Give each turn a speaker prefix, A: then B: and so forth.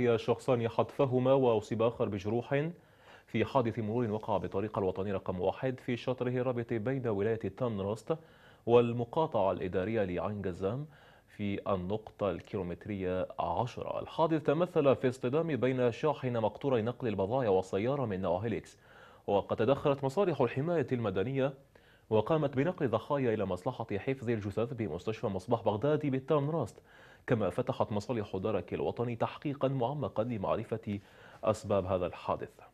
A: لقي شخصان حتفهما وأصيب آخر بجروح في حادث مرور وقع بطريق الوطني رقم واحد في شطره الرابط بين ولاية تنرست والمقاطعة الإدارية لعين جزام في النقطة الكيلومترية 10 الحادث تمثل في اصطدام بين شاحن مقطور نقل البضائع وسيارة من نوع هيليكس وقد تدخلت مصالح الحماية المدنية وقامت بنقل ضحايا إلى مصلحة حفظ الجثث بمستشفى مصباح بغداد بالتام راست كما فتحت مصالح درك الوطني تحقيقا معمقا لمعرفة أسباب هذا الحادث